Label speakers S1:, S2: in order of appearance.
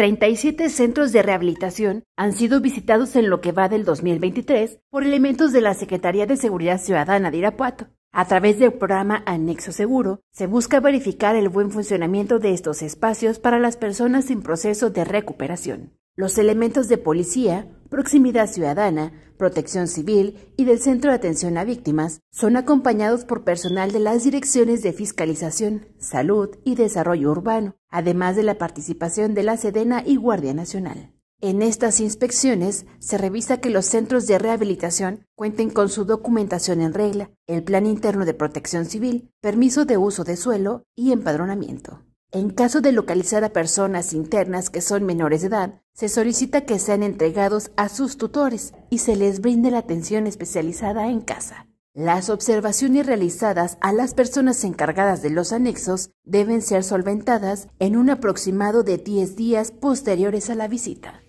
S1: 37 centros de rehabilitación han sido visitados en lo que va del 2023 por elementos de la Secretaría de Seguridad Ciudadana de Irapuato. A través del programa Anexo Seguro, se busca verificar el buen funcionamiento de estos espacios para las personas en proceso de recuperación. Los elementos de policía, Proximidad Ciudadana, Protección Civil y del Centro de Atención a Víctimas son acompañados por personal de las direcciones de Fiscalización, Salud y Desarrollo Urbano, además de la participación de la Sedena y Guardia Nacional. En estas inspecciones se revisa que los centros de rehabilitación cuenten con su documentación en regla, el Plan Interno de Protección Civil, permiso de uso de suelo y empadronamiento. En caso de localizar a personas internas que son menores de edad, se solicita que sean entregados a sus tutores y se les brinde la atención especializada en casa. Las observaciones realizadas a las personas encargadas de los anexos deben ser solventadas en un aproximado de 10 días posteriores a la visita.